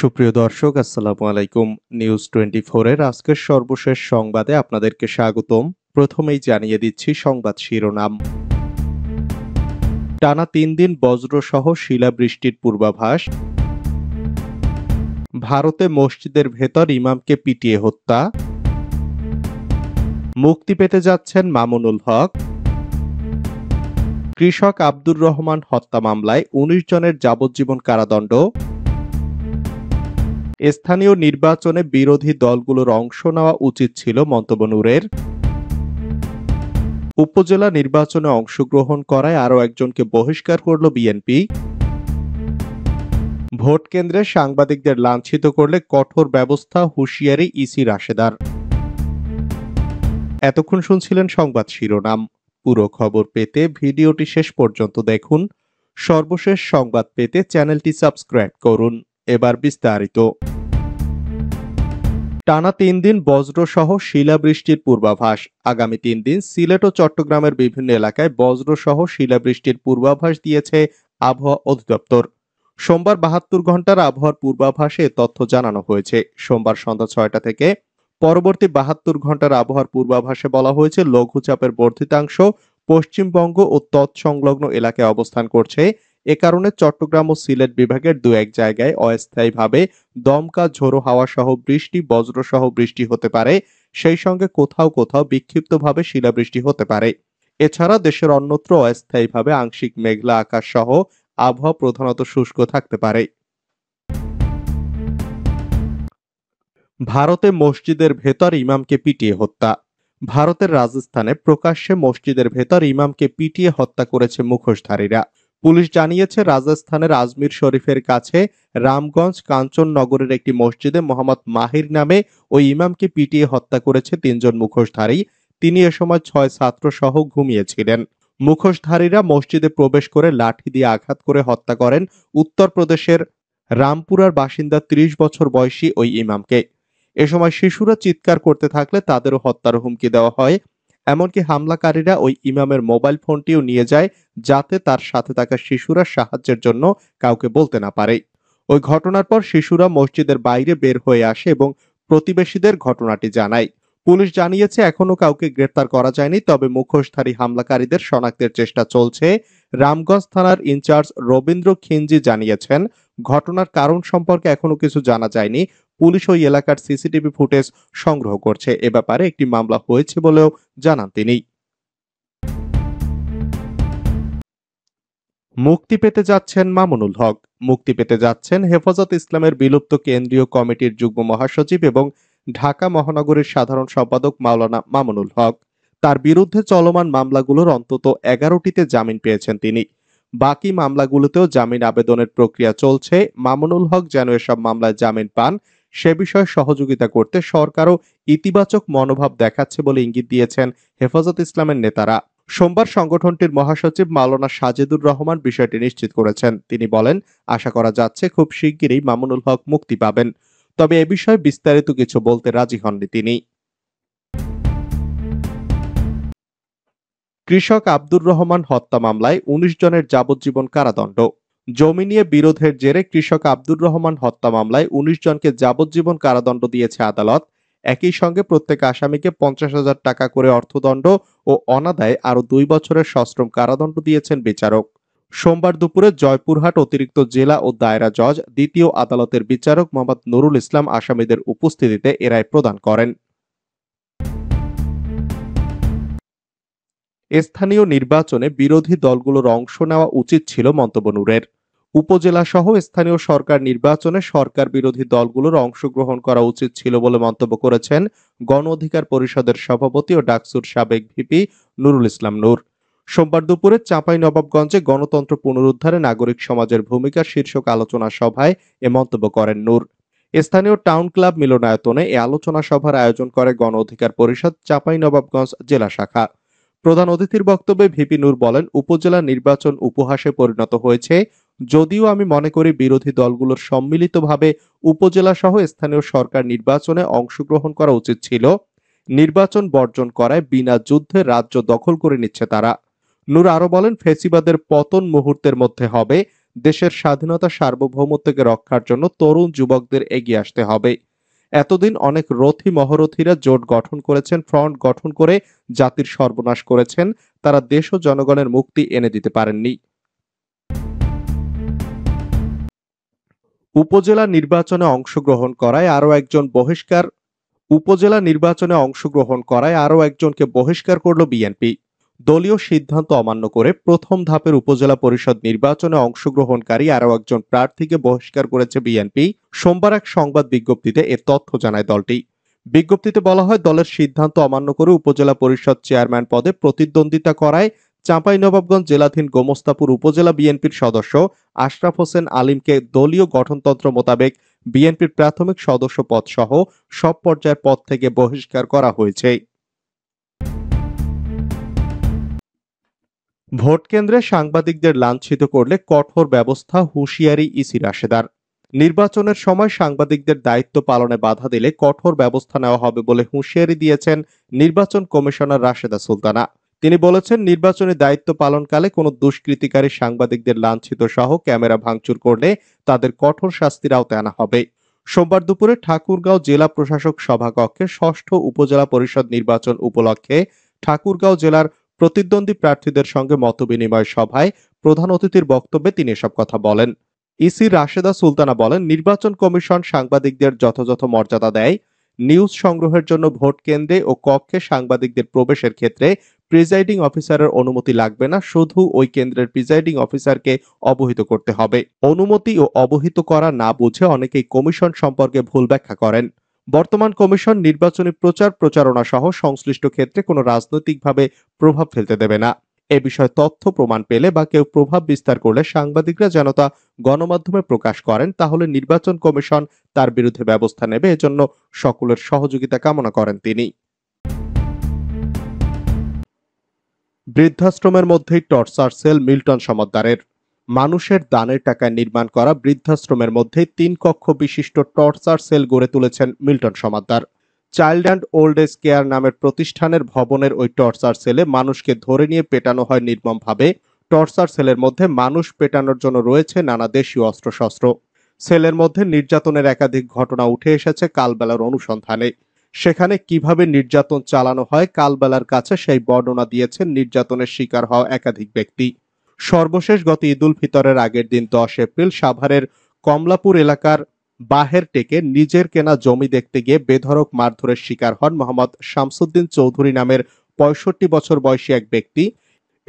সুপ্রিয় দর্শক আসসালামু আলাইকুম নিউজ টোয়েন্টি এর আজকের সর্বশেষ সংবাদে আপনাদেরকে স্বাগতম প্রথমেই জানিয়ে দিচ্ছি সংবাদ শিরোনাম টানা তিন দিন বজ্রসহ শিলাবৃষ্টির পূর্বাভাস ভারতে মসজিদের ভেতর ইমামকে পিটিয়ে হত্যা মুক্তি পেতে যাচ্ছেন মামুনুল হক কৃষক আব্দুর রহমান হত্যা মামলায় উনিশ জনের যাবজ্জীবন কারাদণ্ড স্থানীয় নির্বাচনে বিরোধী দলগুলোর অংশ নেওয়া উচিত ছিল মন্তব্য নূরের উপজেলা নির্বাচনে অংশগ্রহণ করায় আরও একজনকে বহিষ্কার করল বিএনপি ভোট কেন্দ্রে সাংবাদিকদের লাঞ্ছিত করলে কঠোর ব্যবস্থা হুঁশিয়ারি ইসি রাশেদার এতক্ষণ শুনছিলেন সংবাদ শিরোনাম পুরো খবর পেতে ভিডিওটি শেষ পর্যন্ত দেখুন সর্বশেষ সংবাদ পেতে চ্যানেলটি সাবস্ক্রাইব করুন এবার বিস্তারিত টানা তিন দিন বজ্রসহ শিলাবৃষ্টির পূর্বাভাস আগামী তিন দিন সিলেট ও চট্টগ্রামের বিভিন্ন এলাকায় বজ্রসহ শিলাবৃষ্টির পূর্বাভাস দিয়েছে আবহাওয়া অধিদপ্তর সোমবার বাহাত্তর ঘন্টার আবহাওয়ার পূর্বাভাসে তথ্য জানানো হয়েছে সোমবার সন্ধ্যা ছয়টা থেকে পরবর্তী বাহাত্তর ঘন্টার আবহাওয়ার পূর্বাভাসে বলা হয়েছে লঘুচাপের বর্ধিতাংশ পশ্চিমবঙ্গ ও তৎসংলগ্ন এলাকায় অবস্থান করছে এ কারণে চট্টগ্রাম ও সিলেট বিভাগের দু এক জায়গায় অস্থায়ীভাবে দমকা ঝোড়ো হাওয়া সহ বৃষ্টি বজ্রসহ বৃষ্টি হতে পারে সেই সঙ্গে কোথাও কোথাও বিক্ষিপ্তভাবে শিলাবৃষ্টি হতে পারে এছাড়া দেশের অন্যত্র অস্থায়ীভাবে আংশিক মেঘলা আকাশ সহ আবহাওয়া প্রধানত শুষ্ক থাকতে পারে ভারতে মসজিদের ভেতর ইমামকে পিটিয়ে হত্যা ভারতের রাজস্থানে প্রকাশ্যে মসজিদের ভেতর ইমামকে পিটিয়ে হত্যা করেছে মুখোশধারীরা পুলিশ জানিয়েছে রাজস্থানের আজমির শরীফের কাছে রামগঞ্জ কাঞ্চন নগরের একটি মসজিদে মোহাম্মদ মাহির নামে ওই ইমামকে পিটিয়ে হত্যা করেছে তিনজন মুখোশধারী তিনি এ সময় ছয় ছাত্র সহ ঘুমিয়েছিলেন মুখোশধারীরা মসজিদে প্রবেশ করে লাঠি দিয়ে আঘাত করে হত্যা করেন উত্তরপ্রদেশের রামপুরার বাসিন্দা ৩০ বছর বয়সী ওই ইমামকে এ সময় শিশুরা চিৎকার করতে থাকলে তাদেরও হত্যার হুমকি দেওয়া হয় এমনকি হামলাকারীরা ওই ইমামের মোবাইল ফোনটিও নিয়ে যায় যাতে তার সাথে থাকা শিশুরা সাহায্যের জন্য কাউকে বলতে না পারে ওই ঘটনার পর শিশুরা মসজিদের বাইরে বের হয়ে আসে এবং প্রতিবেশীদের ঘটনাটি জানায় পুলিশ জানিয়েছে এখনও কাউকে গ্রেপ্তার করা যায়নি তবে মুখোশধারী হামলাকারীদের শনাক্তের চেষ্টা চলছে রামগঞ্জ থানার ইনচার্জ রবীন্দ্র খিঞ্জি জানিয়েছেন ঘটনার কারণ সম্পর্কে এখনো কিছু জানা যায়নি পুলিশ ওই এলাকার সিসিটিভি ফুটেজ সংগ্রহ করছে এ ব্যাপারে একটি মামলা হয়েছে বলেও জানান তিনি মুক্তি পেতে যাচ্ছেন মামুনুল হক মুক্তি পেতে যাচ্ছেন হেফাজত ইসলামের বিলুপ্ত কেন্দ্রীয় কমিটির যুগ্ম মহাসচিব এবং ঢাকা মহানগরীর সাধারণ সম্পাদক মাওলানা মামুনুল হক তার বিরুদ্ধে চলমান মামলাগুলোর অন্তত এগারোটিতে জামিন পেয়েছেন তিনি বাকি মামলাগুলোতেও জামিন আবেদনের প্রক্রিয়া চলছে মামুনুল হক যেন এসব মামলায় জামিন পান সে বিষয়ে সহযোগিতা করতে সরকারও ইতিবাচক মনোভাব দেখাচ্ছে বলে ইঙ্গিত দিয়েছেন হেফাজত ইসলামের নেতারা সোমবার সংগঠনটির মহাসচিব মাওলানা সাজেদুর রহমান বিষয়টি নিশ্চিত করেছেন তিনি বলেন আশা করা যাচ্ছে খুব শিগগিরই মামুনুল হক মুক্তি পাবেন তবে এ বিষয়ে বিস্তারিত কিছু বলতে রাজি হননি তিনি কৃষক আব্দুর রহমান হত্যা মামলায় ১৯ জনের যাবজ্জীবন কারাদণ্ড জমি নিয়ে বিরোধের জেরে কৃষক আব্দুর রহমান হত্যা মামলায় উনিশ জনকে যাবজ্জীবন কারাদণ্ড দিয়েছে আদালত একই সঙ্গে প্রত্যেক আসামিকে পঞ্চাশ হাজার টাকা করে অর্থদণ্ড ও অনাদায় আরও দুই বছরের সশ্রম কারাদণ্ড দিয়েছেন বিচারক সোমবার দুপুরে জয়পুরহাট অতিরিক্ত জেলা ও দায়রা জজ দ্বিতীয় আদালতের বিচারক মোহাম্মদ নুরুল ইসলাম আসামিদের উপস্থিতিতে এরাই প্রদান করেন স্থানীয় নির্বাচনে বিরোধী দলগুলোর অংশ নেওয়া উচিত ছিল মন্তব্য নূরের উপজেলা সহ স্থানীয় সরকার নির্বাচনে সরকার বিরোধী দলগুলোর অংশগ্রহণ করা উচিত ছিল বলে মন্তব্য করেছেন গণ অধিকার পরিষদের সভাপতি ও ডাকসুর সাবেক ভিপি নুরুল ইসলাম নূর সোমবার দুপুরে চাঁপাই নবাবগঞ্জে গণতন্ত্র পুনরুদ্ধারে নাগরিক সমাজের ভূমিকা শীর্ষক আলোচনা সভায় এ মন্তব্য করেন নূর স্থানীয় টাউন ক্লাব মিলনায়তনে এ আলোচনা সভার আয়োজন করে গণ অধিকার পরিষদ চাঁপাই নবাবগঞ্জ জেলা শাখা প্রধান অতিথির বক্তব্যে ভিপি নূর বলেন উপজেলা নির্বাচন উপহাসে পরিণত হয়েছে যদিও আমি মনে করি বিরোধী দলগুলোর সম্মিলিতভাবে উপজেলা সহ স্থানীয় সরকার নির্বাচনে অংশগ্রহণ করা উচিত ছিল নির্বাচন বর্জন করায় বিনা যুদ্ধে রাজ্য দখল করে নিচ্ছে তারা নূর আরো বলেন ফেসিবাদের পতন মুহূর্তের মধ্যে হবে দেশের স্বাধীনতা সার্বভৌমত্বকে রক্ষার জন্য তরুণ যুবকদের এগিয়ে আসতে হবে এতদিন অনেক রথী মহরথীরা জোট গঠন করেছেন ফ্রন্ট গঠন করে জাতির সর্বনাশ করেছেন তারা দেশ ও জনগণের মুক্তি এনে দিতে পারেননি উপজেলা নির্বাচনে অংশগ্রহণ করায় আরও একজন বহিষ্কার উপজেলা নির্বাচনে অংশগ্রহণ করায় আরও একজনকে বহিষ্কার করল বিএনপি দলীয় সিদ্ধান্ত অমান্য করে প্রথম ধাপের উপজেলা পরিষদ নির্বাচনে অংশগ্রহণকারী আরও একজন প্রার্থীকে বহিষ্কার করেছে বিএনপি সোমবার এক সংবাদ বিজ্ঞপ্তিতে এ তথ্য জানায় দলটি বিজ্ঞপ্তিতে বলা হয় দলের সিদ্ধান্ত অমান্য করে উপজেলা পরিষদ চেয়ারম্যান পদে প্রতিদ্বন্দ্বিতা করায় চাঁপাইনবাবগঞ্জ জেলাধীন গোমস্তাপুর উপজেলা বিএনপির সদস্য আশরাফ হোসেন আলিমকে দলীয় গঠনতন্ত্র মোতাবেক বিএনপির প্রাথমিক সদস্য পদ সহ সব পর্যায়ের পদ থেকে বহিষ্কার করা হয়েছে ভোট কেন্দ্রে সাংবাদিকদের লাঞ্ছিত করলে কঠোর ব্যবস্থা হুঁশিয়ারি ইসি রাশেদার নির্বাচনের সময় সাংবাদিকদের দায়িত্ব পালনে বাধা দিলে কঠোর ব্যবস্থা নেওয়া হবে বলে হুঁশিয়ারি দিয়েছেন নির্বাচন কমিশনার রাশেদা সুলতানা তিনি বলেছেন নির্বাচনের দায়িত্ব পালনকালে কোনো দুষ্কৃতিকারী সাংবাদিকদের লাঞ্ছিত সহ ক্যামেরা ভাঙচুর করলে তাদের কঠোর শাস্তির আওতায় আনা হবে সোমবার দুপুরে ঠাকুরগাঁও জেলা প্রশাসক সভাকক্ষে ষষ্ঠ উপজেলা পরিষদ নির্বাচন উপলক্ষে ঠাকুরগাঁও জেলার প্রতিদ্বন্দ্বী প্রার্থীদের সঙ্গে মতবিনিময় সভায় প্রধান অতিথির বক্তব্যে তিনি এসব কথা বলেন ইসি রাশেদা সুলতানা বলেন নির্বাচন কমিশন সাংবাদিকদের যথাযথ মর্যাদা দেয় নিউজ সংগ্রহের জন্য ভোট কেন্দ্রে ও কক্ষে সাংবাদিকদের প্রবেশের ক্ষেত্রে প্রিজাইডিং অফিসারের অনুমতি লাগবে না শুধু ওই কেন্দ্রের প্রিজাইডিং অফিসারকে অবহিত করতে হবে অনুমতি ও অবহিত করা না বুঝে অনেকেই কমিশন সম্পর্কে ভুল ব্যাখ্যা করেন বর্তমান কমিশন নির্বাচনী প্রচার প্রচারণা সহ সংশ্লিষ্ট ক্ষেত্রে কোনো রাজনৈতিকভাবে প্রভাব ফেলতে দেবে না এ বিষয়ে তথ্য প্রমাণ পেলে বা কেউ প্রভাব বিস্তার করলে সাংবাদিকরা যেন তা গণমাধ্যমে প্রকাশ করেন তাহলে নির্বাচন কমিশন তার বিরুদ্ধে ব্যবস্থা নেবে এজন্য সকলের সহযোগিতা কামনা করেন তিনি বৃদ্ধাশ্রমের মধ্যেই টর্চার সেল মিল্টন সমদ্দারের মানুষের দানের টাকায় নির্মাণ করা বৃদ্ধাশ্রমের মধ্যে তিন কক্ষ বিশিষ্ট টর্চার সেল গড়ে তুলেছেন Milton Samaddar child and old age care নামের প্রতিষ্ঠানের ভবনের ওই টর্চার সেলে মানুষকে ধরে নিয়ে পেটানো হয় নির্মমভাবে টর্চার সেলের মধ্যে মানুষ পেটানোর জন্য রয়েছে নানা দেশীয় অস্ত্রশস্ত্র সেলের মধ্যে নির্যাতনের একাধিক ঘটনা উঠে এসেছে কালবেলার অনুসন্ধানে সেখানে কিভাবে নির্যাতন চালানো হয় কালবেলার কাছে সেই বর্ণনা দিয়েছেন নির্যাতনের শিকার হওয়া একাধিক ব্যক্তি সর্বশেষ গত ঈদুল ফিতরের আগের দিন দশ এপ্রিল সাভারের কমলাপুর এলাকার বাহের টেকে নিজের কেনা জমি দেখতে গিয়ে বেধরক মারধরের শিকার হন মোহাম্মদ শামসুদ্দিন চৌধুরী নামের পঁয়ষট্টি বছর বয়সী এক ব্যক্তি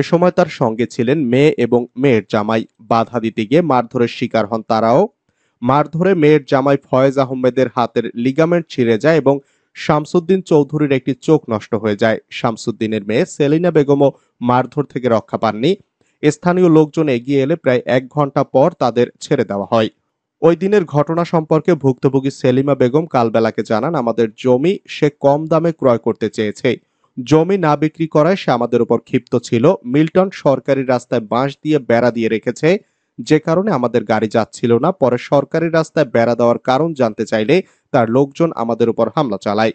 এ সময় তার সঙ্গে ছিলেন মেয়ে এবং মেয়ের জামাই বাধা দিতে গিয়ে মারধরের শিকার হন তারাও মারধরে মেয়ের জামাই ফয়েজ আহমেদের হাতের লিগামেন্ট ছিঁড়ে যায় এবং শামসুদ্দিন চৌধুরীর একটি চোখ নষ্ট হয়ে যায় শামসুদ্দিনের মেয়ে সেলিনা বেগমও মারধর থেকে রক্ষা পাননি স্থানীয় লোকজন এগিয়ে এলে প্রায় এক ঘন্টা পর তাদের ছেড়ে দেওয়া হয় ওই দিনের ঘটনা সম্পর্কে ভুক্তভোগী সেলিমা বেগম কালবেলাকে জানান আমাদের জমি সে কম দামে ক্রয় করতে চেয়েছে জমি না বিক্রি করায় সে আমাদের উপর ক্ষিপ্ত ছিল মিল্টন সরকারি রাস্তায় বাঁশ দিয়ে বেড়া দিয়ে রেখেছে যে কারণে আমাদের গাড়ি যাচ্ছিল না পরে সরকারি রাস্তায় বেড়া দেওয়ার কারণ জানতে চাইলে তার লোকজন আমাদের উপর হামলা চালায়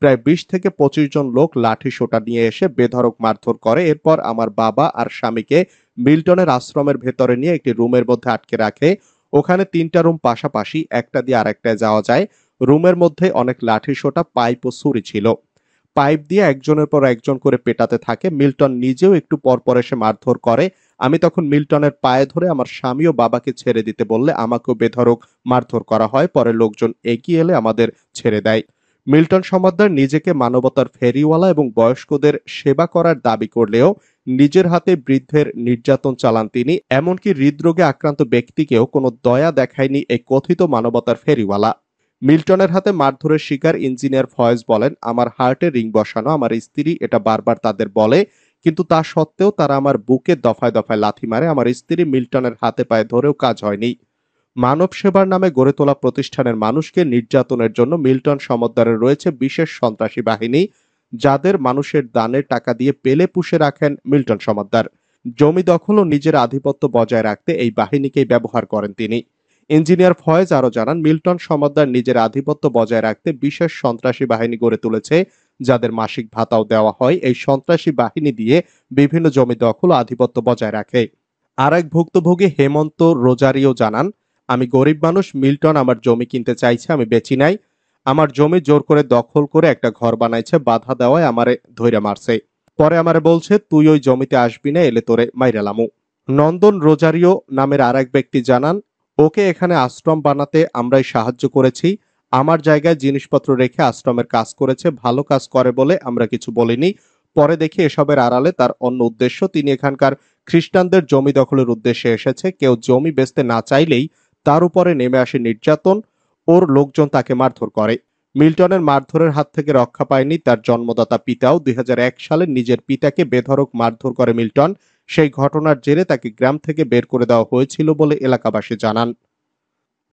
প্রায় বিশ থেকে পঁচিশ জন লোক লাঠি সোটা নিয়ে এসে বেধরক মারধর করে এরপর আমার বাবা আর স্বামীকে মিল্টনের আশ্রমের ভেতরে নিয়ে একটি রুমের মধ্যে আটকে রাখে ওখানে তিনটা রুম পাশাপাশি একটা দিয়ে আরেকটায় যাওয়া যায় রুমের মধ্যে অনেক লাঠি সোটা পাইপ ও সুরি ছিল পাইপ দিয়ে একজনের পর একজন করে পেটাতে থাকে মিল্টন নিজেও একটু পরপর এসে মারধর করে আমি তখন মিল্টনের পায়ে ধরে আমার স্বামী ও বাবাকে ছেড়ে দিতে বললে আমাকেও বেধরক মারধর করা হয় পরে লোকজন এগিয়ে এলে আমাদের ছেড়ে দেয় মিল্টন সমাদ্দার নিজেকে মানবতার ফেরিওয়ালা এবং বয়স্কদের সেবা করার দাবি করলেও নিজের হাতে বৃদ্ধের নির্যাতন চালান তিনি এমনকি হৃদরোগে আক্রান্ত ব্যক্তিকেও কোনো দয়া দেখায়নি এই কথিত মানবতার ফেরিওয়ালা মিল্টনের হাতে মারধরের শিকার ইঞ্জিনিয়ার ফয়েজ বলেন আমার হার্টে রিং বসানো আমার স্ত্রী এটা বারবার তাদের বলে কিন্তু তা সত্ত্বেও তারা আমার বুকে দফায় দফায় লাথি মারে আমার স্ত্রী মিল্টনের হাতে পায়ে ধরেও কাজ হয়নি মানব সেবার নামে গড়ে তোলা প্রতিষ্ঠানের মানুষকে নির্যাতনের জন্য মিল্টন সমদ্দারে রয়েছে বিশেষ সন্ত্রাসী বাহিনী যাদের মানুষের দানের টাকা দিয়ে পেলে পুষে রাখেন মিল্টন সমদ্দার জমি দখল ও নিজের আধিপত্য বজায় রাখতে এই বাহিনীকেই ব্যবহার করেন তিনি ইঞ্জিনিয়ার ফয়েজ আরও জানান মিল্টন সমদ্দার নিজের আধিপত্য বজায় রাখতে বিশেষ সন্ত্রাসী বাহিনী গড়ে তুলেছে যাদের মাসিক ভাতাও দেওয়া হয় এই সন্ত্রাসী বাহিনী দিয়ে বিভিন্ন জমি দখল আধিপত্য বজায় রাখে আর এক ভুক্তভোগী হেমন্ত রোজারিও জানান আমি গরিব মানুষ মিল্টন আমার জমি কিনতে চাইছে আমি বেচি নাই আমার জমি জোর করে দখল করে একটা ঘর বানাইছে বাধা দেওয়ায় আমারে ধৈর্য মারছে পরে আমারে বলছে তুই ওই জমিতে আসবি না এলে তোরে মাইরালামু নন্দন রোজারিও নামের আর ব্যক্তি জানান ওকে এখানে আশ্রম বানাতে আমরাই সাহায্য করেছি আমার জায়গায় জিনিসপত্র রেখে আশ্রমের কাজ করেছে ভালো কাজ করে বলে আমরা কিছু বলিনি পরে দেখি এসবের আড়ালে তার অন্য উদ্দেশ্য তিনি এখানকার খ্রিস্টানদের জমি দখলের উদ্দেশ্যে এসেছে কেউ জমি বেচতে না চাইলেই তার উপরে নেমে আসে নির্যাতন ওর লোকজন তাকে মারধর করে মিল্টনের মারধরের হাত থেকে রক্ষা পায়নি তার জন্মদাতা পিতাও দুই সালে নিজের পিতাকে বেধরক মারধর করে মিল্টন সেই ঘটনার জেরে তাকে গ্রাম থেকে বের করে দেওয়া হয়েছিল বলে এলাকাবাসী জানান